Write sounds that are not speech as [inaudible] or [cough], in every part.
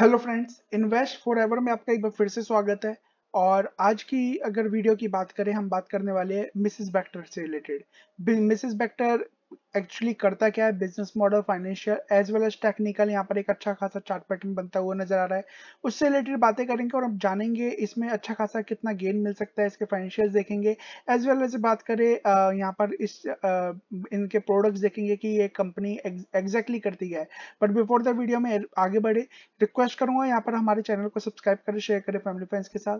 hello friends invest for ever में आपका एक बार फिर से स्वागत है और आज की अगर वीडियो की बात करें हम बात करने वाले हैं मिसेस बैक्टर से रिलेटेड मिसेस बैक्टर एक्चुअली करता क्या है business model financial as well as technical यहाँ पर एक अच्छा खासा चार्ट पैटर्न बनता हुआ नजर आ रहा है उससे रिलेटेड बातें करेंगे और हम जानेंगे इसमें अच्छा खासा कितना गेन मिल सकता है इसके फाइनेंशियल देखेंगे एज वेल एज बात करें यहाँ पर इस आ, इनके प्रोडक्ट्स देखेंगे कि ये कंपनी एग्जैक्टली करती है बट बिफोर द वीडियो में आगे बढ़े रिक्वेस्ट करूंगा यहाँ पर हमारे चैनल को सब्सक्राइब करें शेयर करें फैमिली फ्रेंड्स के साथ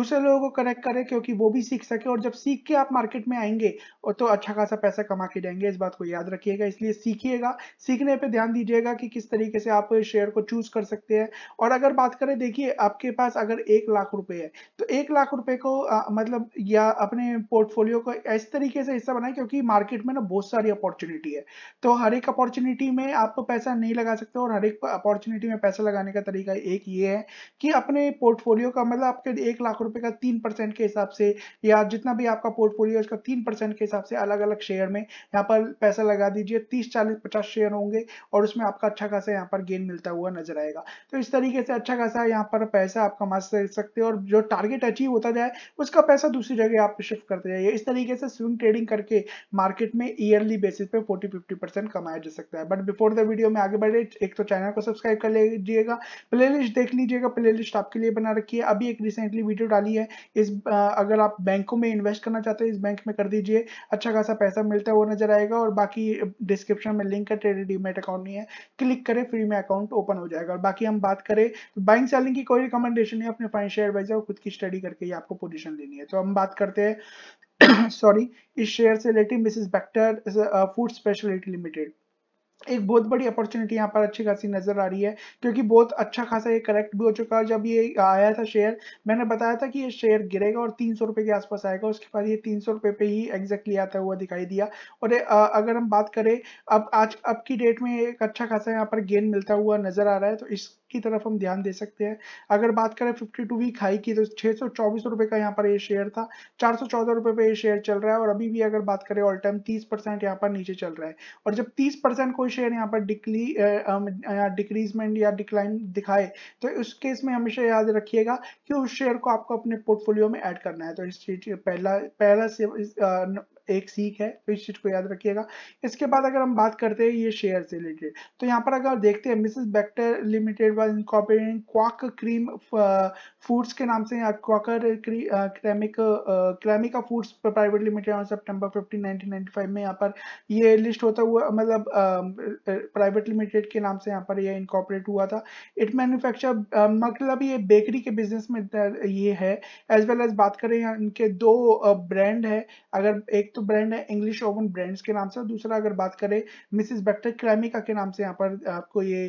दूसरे लोगों को कनेक्ट करें क्योंकि वो भी सीख सके और जब सीख के आप मार्केट में आएंगे और तो अच्छा खासा पैसा कमा के जाएंगे इस बात को याद रखिएगा इसलिए सीखिएगा सीखने पे ध्यान दीजिएगा कि किस तरीके से आप शेयर को चूज कर सकते हैं और अगर बात करें देखिए आपके पास अगर एक लाख रुपए है तो एक लाख रुपए को आ, मतलब या अपने पोर्टफोलियो को इस तरीके से हिस्सा बनाए क्योंकि मार्केट में ना बहुत सारी अपॉर्चुनिटी है तो हर एक अपॉर्चुनिटी में आप पैसा नहीं लगा सकते और हर एक अपॉर्चुनिटी में पैसा लगाने का तरीका एक ये है कि अपने पोर्टफोलियो का मतलब आपके एक लाख रुपए का तीन के हिसाब से या जितना भी आपका पोर्टफोलियो है उसका तीन के हिसाब से अलग अलग शेयर में यहाँ पर पैसा लगा दीजिए तीस चालीस पचास शेयर होंगे और उसमें आपका अच्छा खासा यहाँ पर गेन मिलता हुआ नजर आएगा तो इस तरीके से अच्छा खासा यहाँ पर पैसा आप कमा सकते हैं और जो टारगेट अचीव होता जाए उसका पैसा दूसरी जगह आप शिफ्ट करते जाइए इस तरीके से स्विंग ट्रेडिंग करके मार्केट में ईयरली बेसिस पे फोर्टी फिफ्टी परसेंट कमाया जा सकता है बट बिफोर द वीडियो में आगे बढ़े एक तो चैनल को सब्सक्राइब कर लीजिएगा प्ले देख लीजिएगा प्ले आपके लिए बना रखी है अभी एक रिसेंटली वीडियो डाली है इस अगर आप बैंकों में इन्वेस्ट करना चाहते हैं इस बैंक में कर दीजिए अच्छा खासा पैसा मिलता हुआ नजर आएगा और बाकी बाकी डिस्क्रिप्शन में लिंक है ट्रेडेड डीमेट अकाउंट नहीं है क्लिक करें फ्री में अकाउंट ओपन हो जाएगा और बाकी हम बात करें तो बाइंग सेलिंग की कोई रिकमेंडेशन नहीं अपने फाइनेंशियल एडवाइजर खुद की स्टडी करके ही आपको पोजिशन लेनी है तो हम बात करते हैं सॉरी [coughs] इस शेयर से related Mrs Bector food speciality limited एक बहुत बड़ी अपॉर्चुनिटी यहाँ पर अच्छी खासी नजर आ रही है क्योंकि बहुत अच्छा खासा ये करेक्ट भी हो चुका है जब ये आया था शेयर मैंने बताया था कि ये शेयर गिरेगा और तीन सौ रुपए के आसपास आएगा उसके बाद ये तीन सौ रुपए पे ही एग्जैक्टली आता हुआ दिखाई दिया और आ, अगर हम बात करें अब आज अब की डेट में एक अच्छा खासा यहाँ पर गेन मिलता हुआ नजर आ रहा है तो इस की तरफ हम ध्यान दे सकते हैं अगर बात करें फिफ्टी टू वीक हाई की तो छः रुपए का यहाँ पर ये शेयर था चार सौ रुपए पे ये शेयर चल रहा है और अभी भी अगर बात करें ऑल टाइम 30 परसेंट यहाँ पर नीचे चल रहा है और जब 30 परसेंट कोई शेयर यहाँ पर डिक्ली डिक्रीजमेंट या डिक्लाइन दिखाए तो उस केस में हमेशा याद रखिएगा कि उस शेयर को आपको अपने पोर्टफोलियो में एड करना है तो इस पहला पहला एक सीख है तो इस चीज को याद रखिएगा इसके बाद अगर हम बात करते हैं ये शेयर से रिलेटेड तो यहाँ पर अगर देखते हैं Mrs Bector limited was incorporating quack cream foods के नाम से quaker Cremica Cremica foods private limited on September fifteen में यहाँ पर ये लिस्ट होता हुआ मतलब प्राइवेट um, लिमिटेड के नाम से यहाँ पर यह इनकॉपरेट हुआ था इट मैन्युफैक्चर uh, मतलब ये बेकरी के बिजनेस में ये है एज वेल एज बात करें इनके दो ब्रांड uh, है अगर एक तो ब्रांड है इंग्लिश ओवन ब्रांड्स के नाम से और दूसरा अगर बात करें मिसिस बैक्टर क्रेमिका के नाम से यहाँ पर आपको ये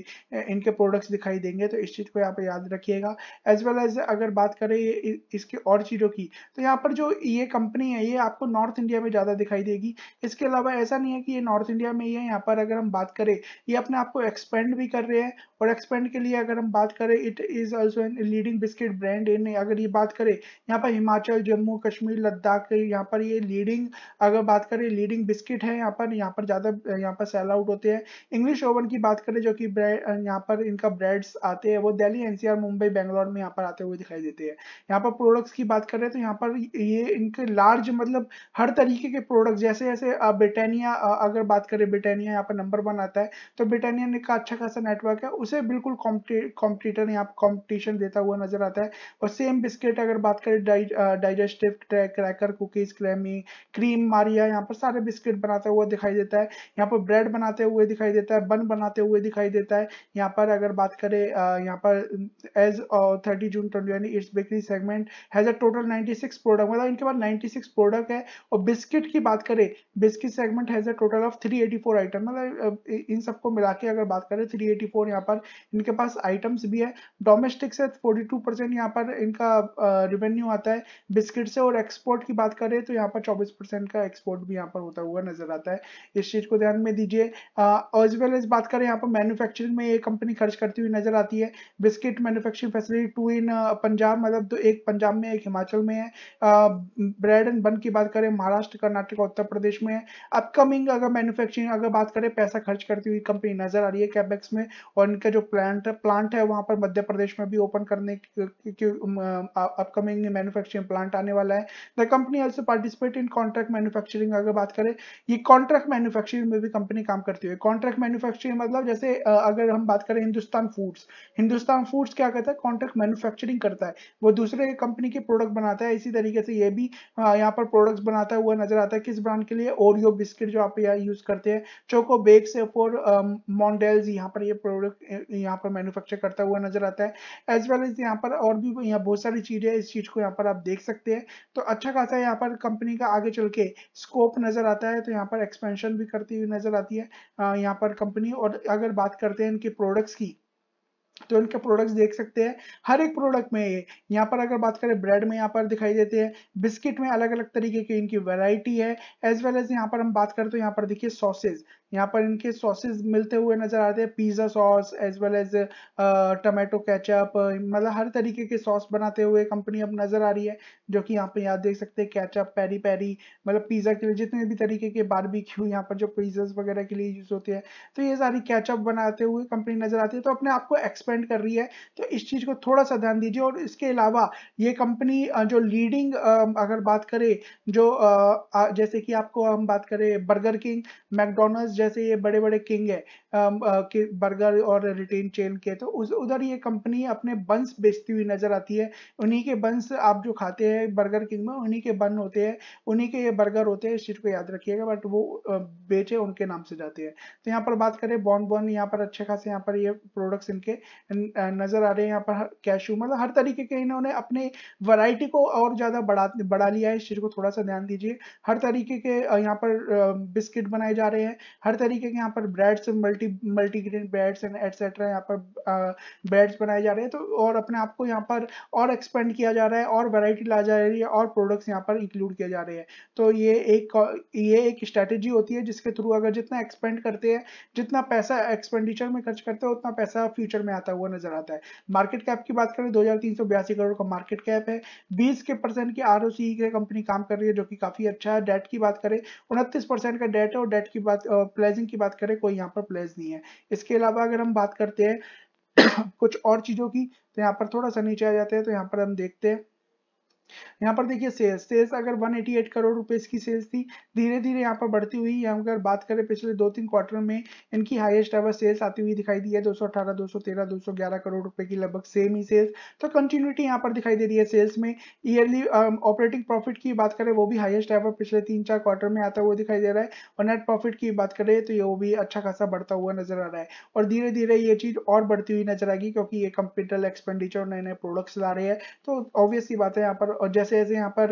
इनके प्रोडक्ट्स दिखाई देंगे तो इस चीज़ को यहाँ पर याद रखिएगा एज वेल एज अगर बात करें इसके और चीज़ों की तो यहाँ पर जो ये कंपनी है ये आपको नॉर्थ इंडिया में ज़्यादा दिखाई देगी इसके अलावा ऐसा नहीं है कि ये नॉर्थ इंडिया में ही है यहाँ पर अगर हम बात करें ये अपने आप को एक्सपेंड भी कर रहे हैं और एक्सपेंड के लिए अगर हम बात करें it is also an leading biscuit brand in अगर ये बात करें यहाँ पर हिमाचल जम्मू कश्मीर लद्दाख यहाँ पर ये लीडिंग अगर बात करें लीडिंग बिस्किट है यहाँ पर यहाँ पर ज़्यादा यहाँ पर सेल आउट होते हैं इंग्लिश ओवन की बात करें जो कि ब्रेड यहाँ पर इनका ब्रेड्स आते हैं वो दिल्ली एनसीआर मुंबई बेंगलोर में यहाँ पर आते हुए दिखाई देते हैं यहाँ पर प्रोडक्ट्स की बात करें तो यहाँ पर ये इनके लार्ज मतलब हर तरीके के प्रोडक्ट जैसे जैसे ब्रिटानिया अगर बात करें ब्रिटानिया यहाँ पर नंबर वन आता है तो ब्रिटानिया का अच्छा खासा नेटवर्क है उसे बिल्कुल कॉम्पिटिटर यहाँ कॉम्पिटिशन देता हुआ नजर आता है और सेम बिस्किट अगर बात करें digestive cracker cookies creamy cream keeping Marie है यहाँ पर सारे बिस्किट बनाते हुए दिखाई देता है यहाँ पर ब्रेड बनाते हुए दिखाई देता है बन बनाते हुए दिखाई देता है यहाँ पर अगर बात करें यहाँ पर as thirty June twenty it's bakery segment has a total six product मतलब इनके पास सिक्स प्रोडक्ट है और बिस्किट की बात करें बिस्किट सेगमेंट मतलब, has a total of three eighty four item मतलब इन सबको मिला के अगर बात करें थ्री एटी फोर यहाँ पर इनके पास आइटम्स भी है डोमेस्टिक से फोर्टी टू परसेंट यहाँ पर इनका रिवेन्यू आता है बिस्किट से और एक्सपोर्ट की बात करें तो यहाँ पर चौबीस परसेंट का एक्सपोर्ट भी यहाँ पर होता हुआ नजर आता है इस चीज को ध्यान में दीजिए एज वेल एज बात करें यहाँ पर मैन्युफैक्चरिंग में ये कंपनी खर्च करती हुई नजर आती है biscuit manufacturing facility two in Punjab मतलब तो एक पंजाब में एक हिमाचल में है ब्रेड एंड बन की बात करें महाराष्ट्र कर्नाटक उत्तर प्रदेश में है अपकमिंग अगर मैन्युफैक्चरिंग अगर बात करें पैसा खर्च करती हुई कंपनी नजर आ रही है कैबेक्स में और इनका जो प्लांट प्लांट है वहां पर मध्य प्रदेश में भी ओपन करने की अपकमिंग मैन्युफैक्चरिंग प्लांट आने वाला है the company also participate in contract manufacturing अगर बात करें ये कॉन्ट्रैक्ट मैन्युफैक्चरिंग में भी कंपनी काम करती है कॉन्ट्रैक्ट मैन्युफैक्चरिंग मतलब जैसे अगर हम बात करें हिंदुस्तान फूड्स हिंदुस्तान फूड्स क्या करता है कॉन्ट्रैक्ट मैन्युफैक्चरिंग करता है वो दूसरे कंपनी के प्रोडक्ट बनाता है इसी तरीके से ये भी यहाँ पर प्रोडक्ट्स बनाता हुआ नजर आता है किस ब्रांड के लिए ओरियो बिस्किट जो आप यहाँ यूज करते हैं चोको से फोर मॉन्डेल्स यहाँ पर ये प्रोडक्ट यहाँ पर मैन्युफैक्चर करता हुआ नजर आता है एज वेल एज यहाँ पर और भी यहाँ बहुत सारी चीजें इस चीज को यहाँ पर आप देख सकते हैं तो अच्छा खासा यहाँ पर कंपनी का आगे चल के स्कोप नज़र आता है तो यहाँ पर एक्सपेंशन भी करती हुई नज़र आती है यहाँ पर कंपनी और अगर बात करते हैं इनके प्रोडक्ट्स की तो इनके प्रोडक्ट्स देख सकते हैं हर एक प्रोडक्ट में ये यहाँ पर अगर बात करें ब्रेड में यहाँ पर दिखाई देते हैं बिस्किट में अलग अलग तरीके की इनकी वैरायटी है एज वेल एज यहाँ पर हम बात करें तो यहाँ पर देखिए सॉसेज यहाँ पर इनके सॉसेज मिलते हुए नजर आते हैं pizza sauce as well as tomato ketchup मतलब हर तरीके के सॉस बनाते हुए कंपनी अब नजर आ रही है जो कि यहाँ पे यहाँ देख सकते हैं कैचअप पेरी पेरी मतलब पिज्ज़ा के लिए जितने भी तरीके के बारबेक्यू यहाँ पर जो पिज्जा वगैरह के लिए यूज होते हैं तो ये सारी कैचअप बनाते हुए कंपनी नजर आती है तो अपने आप को एक्सपेंड कर रही है तो इस चीज को थोड़ा सा ध्यान दीजिए और इसके अलावा ये कंपनी जो लीडिंग अगर बात करें जो जैसे कि आपको हम बात करें बर्गर किंग मैकडोनल्ड जैसे ये बड़े बड़े किंग है कि बर्गर और रिटेन चेन के तो उस उधर ये कंपनी अपने बंस बेचती हुई नजर आती है उन्हीं के बंस आप जो खाते हैं बर्गर किंग में उन्हीं के बन होते हैं उन्हीं के ये बर्गर होते हैं इस चीज़ को याद रखिएगा बट वो बेचे उनके नाम से जाते हैं तो यहाँ पर बात करें बॉन बॉन यहाँ पर अच्छे खासे यहाँ पर ये प्रोडक्ट्स इनके नज़र आ रहे हैं यहाँ पर कैशू मतलब हर तरीके के इन्होंने अपने वैरायटी को और ज़्यादा बढ़ा बढ़ा लिया है इस चीज़ को थोड़ा सा ध्यान दीजिए हर तरीके के यहाँ पर बिस्किट बनाए जा रहे हैं हर हर तरीके के यहाँ पर breads multi multigrain breads and etcetera यहाँ पर ब्रेड्स बनाए जा रहे हैं तो और अपने आप को यहाँ पर और एक्सपेंड किया जा रहा है और वैरायटी ला जा रही है और प्रोडक्ट्स यहाँ पर इंक्लूड किया जा रहे हैं तो ये एक ये एक स्ट्रैटेजी होती है जिसके थ्रू अगर जितना एक्सपेंड करते हैं जितना पैसा एक्सपेंडिचर में खर्च करते हैं उतना पैसा फ्यूचर में आता हुआ नजर आता है मार्केट कैप की बात करें दो करोड़ का मार्केट कैप है बीस के परसेंट की आर कंपनी काम कर रही है जो कि काफी अच्छा है डेट की बात करें उनतीस परसेंट का डेट है और डेट की बात प्लेजिंग की बात करें कोई यहाँ पर प्लेज नहीं है इसके अलावा अगर हम बात करते हैं [coughs] कुछ और चीज़ों की तो यहाँ पर थोड़ा सा नीचे आ जाते हैं तो यहाँ पर हम देखते हैं यहाँ पर देखिए सेल्स सेल्स अगर 188 करोड़ रुपए की सेल्स थी धीरे धीरे यहाँ पर बढ़ती हुई अगर बात करें पिछले दो तीन क्वार्टर में इनकी हाईएस्ट एवर सेल्स आती हुई दिखाई दी है 218, 213, 211 करोड़ रुपए की लगभग सेम ही सेल्स तो कंटिन्यूटी यहाँ पर दिखाई दे रही है सेल्स में ईयरली ऑपरेटिंग प्रॉफिट की बात करें वो भी हाइएस्ट एवर पिछले तीन चार क्वार्टर में आता हुआ दिखाई दे रहा है और नेट प्रॉफिट की बात करें तो ये वो भी अच्छा खासा बढ़ता हुआ नजर आ रहा है और धीरे धीरे ये चीज और बढ़ती हुई नजर आएगी क्योंकि ये कंप्यूटर एक्सपेंडिचर नए नए प्रोडक्ट्स ला रहे हैं तो ऑब्वियसली बात है यहाँ पर और जैसे जैसे यहाँ पर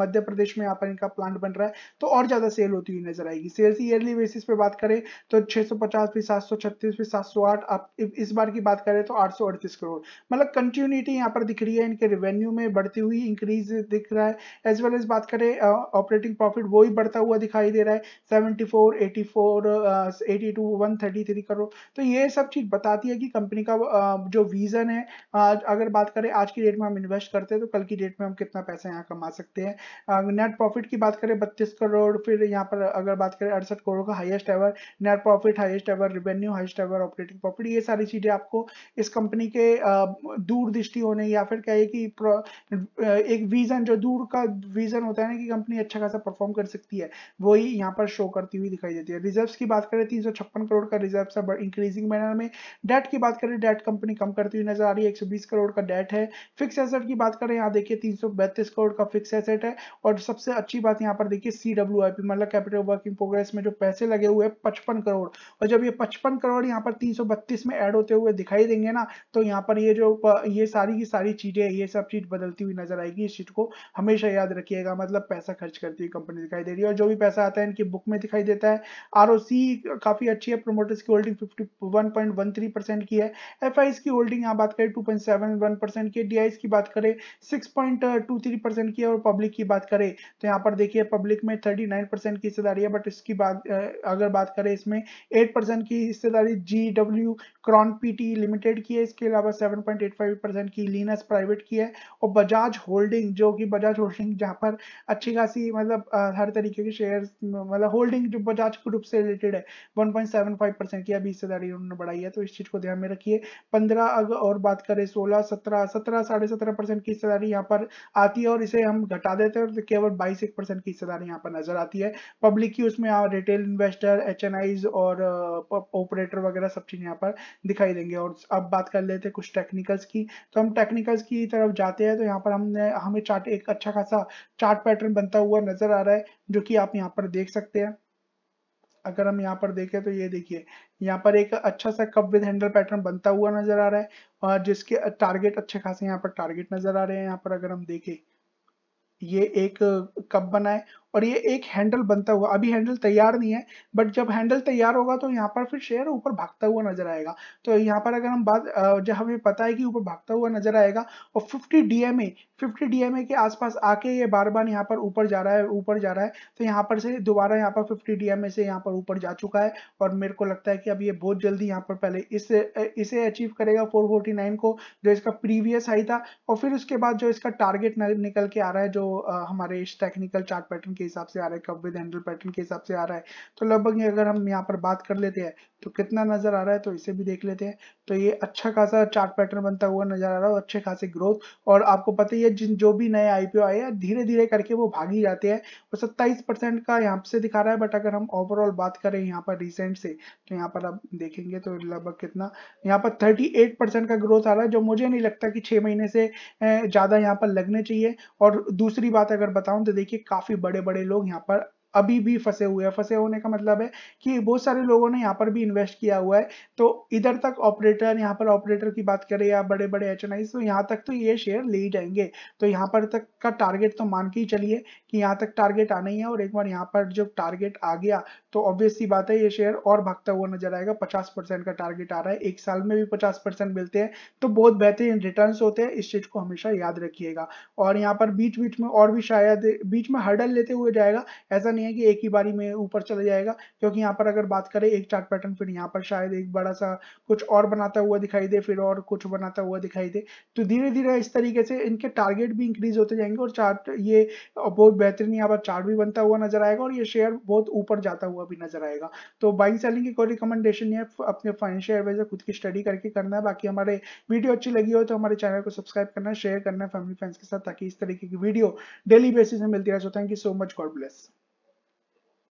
मध्य प्रदेश में यहाँ पर इनका प्लांट बन रहा है तो और ज़्यादा सेल होती हुई नजर आएगी सेल्स ईयरली बेसिस पे बात करें तो 650 फिर 736 फिर 708 आप इस बार की बात करें तो 838 करोड़ मतलब कंटिन्यूटी यहाँ पर दिख रही है इनके रेवेन्यू में बढ़ती हुई इंक्रीज दिख रहा है एज वेल एज बात करें ऑपरेटिंग प्रॉफिट वो बढ़ता हुआ दिखाई दे रहा है सेवेंटी फोर एटी करोड़ तो ये सब चीज़ बताती है कि कंपनी का जो विज़न है अगर बात करें आज की डेट में हम इन्वेस्ट करते हैं तो कल की डेट में हम कितना पैसा यहाँ कमा सकते हैं नेट प्रॉफिट की बात करें बत्तीस करोड़ फिर यहाँ पर अगर बात करें अड़सठ करोड़ का highest ever net profit highest ever revenue highest ever operating profit ये सारी चीज़ें आपको इस कंपनी के दूर दृष्टि होने या फिर कहिए कि एक विजन जो दूर का विजन होता है ना कि कंपनी अच्छा खासा परफॉर्म कर सकती है वही यहाँ पर शो करती हुई दिखाई देती है रिजर्व की बात करें तीन करोड़ का रिजर्व है इंक्रीजिंग मैनर में डेट की बात करें डेट कंपनी कम करती हुई नजर आ रही है एक करोड़ का डेट है फिक्स एसेट की बात करें यहाँ देखिए तीन करोड़ का फिक्स एसेट है और सबसे अच्छी बात यहाँ पर देखिए सी डब्ल्यू आई पी मतलब कैपिटल वर्किंग प्रोग्रेस में जो पैसे लगे हुए हैं पचपन करोड़ और जब ये पचपन करोड़ यहाँ पर तीन में एड होते हुए दिखाई देंगे ना तो यहाँ पर ये जो ये सारी की सारी चीजें ये सब चीज बदलती हुई नजर आएगी इस चीज को हमेशा याद रखिएगा मतलब पैसा खर्च करती हुई कंपनी दिखाई दे रही है और जो भी पैसा आता है इनकी बुक में दिखाई देता है आर काफी अच्छी है प्रोमोटर्स की होल्डिंग फिफ्टी की है एफ की होल्डिंग यहाँ बात करें two point seven one percent की है डी की बात करें सिक्स 6.23 परसेंट की है और पब्लिक की बात करें तो यहाँ पर देखिए पब्लिक में 39 परसेंट की हिस्सेदारी है बट इसकी बात अगर बात करें इसमें 8 परसेंट की हिस्सेदारी G W crown P limited की है इसके अलावा 7.85 परसेंट की लीनस प्राइवेट की है और बजाज होल्डिंग जो कि बजाज होल्डिंग जहाँ पर अच्छी खासी मतलब हर तरीके के शेयर मतलब होल्डिंग जो बजाज ग्रुप से रिलेटेड है वन की अभी हिस्सेदारी उन्होंने बढ़ाई है तो इस चीज को ध्यान में रखिए पंद्रह अगर और बात करें सोलह सत्रह सत्रह साढ़े सत्रह की हिस्सेदारी हिस्सेदारी यहाँ पर आती है और इसे हम घटा देते हैं तो केवल बाईस एक परसेंट की हिस्सेदारी यहाँ पर नजर आती है पब्लिक की उसमें रिटेल इन्वेस्टर एच और ऑपरेटर वगैरह सब चीज यहाँ पर दिखाई देंगे और अब बात कर लेते हैं कुछ टेक्निकल्स की तो हम टेक्निकल्स की तरफ जाते हैं तो यहाँ पर हमने हमें चार्ट एक अच्छा खासा चार्ट पैटर्न बनता हुआ नजर आ रहा है जो कि आप यहाँ पर देख सकते हैं अगर हम यहाँ पर देखें तो ये देखिए यहाँ पर एक अच्छा सा कप विद हैंडल पैटर्न बनता हुआ नजर आ रहा है और जिसके टारगेट अच्छे खासे यहाँ पर टारगेट नजर आ रहे हैं यहाँ पर अगर हम देखें ये एक कप बना है और ये एक हैंडल बनता हुआ अभी हैंडल तैयार नहीं है बट जब हैंडल तैयार होगा तो यहाँ पर फिर शेयर ऊपर भागता हुआ नजर आएगा तो यहाँ पर अगर हम बात जब हमें पता है कि ऊपर भागता हुआ नजर आएगा और 50 डीएमए 50 डीएमए के आसपास आके ये बार बार यहाँ पर ऊपर जा रहा है ऊपर जा रहा है तो यहाँ पर से दोबारा यहाँ पर फिफ्टी डीएमए से यहाँ पर ऊपर जा चुका है और मेरे को लगता है कि अब ये बहुत जल्दी यहाँ पर पहले इसे अचीव करेगा फोर को जो इसका प्रीवियस हाई था और फिर उसके बाद जो इसका टारगेट निकल के आ रहा है जो हमारे इस टेक्निकल चार्ट पैटर्न के हिसाब से आ रहा है कब विद हैंडल पैटर्न के हिसाब से आ रहा है तो लगभग अगर हम यहाँ पर बात कर लेते हैं तो कितना नजर आ रहा है तो इसे भी देख लेते हैं तो ये अच्छा खासा चार्ट पैटर्न बनता हुआ नजर आ रहा है अच्छे खासे ग्रोथ और आपको पता ही है जिन जो भी नए आईपीओ आए हैं धीरे धीरे करके वो भागी जाते हैं वो सत्ताईस का यहाँ से दिखा रहा है बट अगर हम ओवरऑल बात करें यहाँ पर रिसेंट से तो यहाँ पर आप देखेंगे तो लगभग कितना यहाँ पर थर्टी का ग्रोथ आ रहा है जो मुझे नहीं लगता कि छह महीने से ज्यादा यहाँ पर लगने चाहिए और दूसरी बात अगर बताऊं तो देखिए काफी बड़े बड़े लोग यहाँ पर अभी भी फंसे हुए हैं फंसे होने का मतलब है कि बहुत सारे लोगों ने यहाँ पर भी इन्वेस्ट किया हुआ है तो इधर तक ऑपरेटर यहाँ पर ऑपरेटर की बात करें या बड़े बड़े एच तो यहाँ तक तो ये शेयर ले ही जाएंगे तो यहाँ पर तक का टारगेट तो मान के ही चलिए कि यहाँ तक टारगेट आना ही है और एक बार यहाँ पर जब टारगेट आ गया तो ऑब्वियसली बात है ये शेयर और भागता हुआ नजर आएगा पचास परसेंट का टारगेट आ रहा है एक साल में भी पचास परसेंट मिलते हैं तो बहुत बेहतरीन रिटर्न होते हैं इस चीज को हमेशा याद रखिएगा और यहाँ पर बीच बीच में और भी शायद बीच में हर्डल लेते हुए जाएगा ऐसा नहीं है कि एक ही बारी में ऊपर चला जाएगा क्योंकि यहाँ पर अगर बात करें एक चार्ट पैटर्न फिर यहाँ पर शायद एक बड़ा सा कुछ और बनाता हुआ दिखाई दे फिर और कुछ बनाता हुआ दिखाई दे तो धीरे धीरे इस तरीके से इनके टारगेट भी इंक्रीज होते जाएंगे और चार्ट ये बहुत बेहतरीन यहाँ पर चार्ट भी बनता हुआ नजर आएगा और ये शेयर बहुत ऊपर जाता हुआ भी नजर आएगा तो बाइंग सेलिंग की कोई रिकमेंडेशन नहीं है अपने फाइनेंशियल एडवाइजर खुद की स्टडी करके करना है बाकी हमारे वीडियो अच्छी लगी हो तो हमारे चैनल को सब्सक्राइब करना है शेयर करना है फैमिली फ्रेंड्स के साथ ताकि इस तरीके की वीडियो डेली बेसिस में मिलती रहे so thank you so much God bless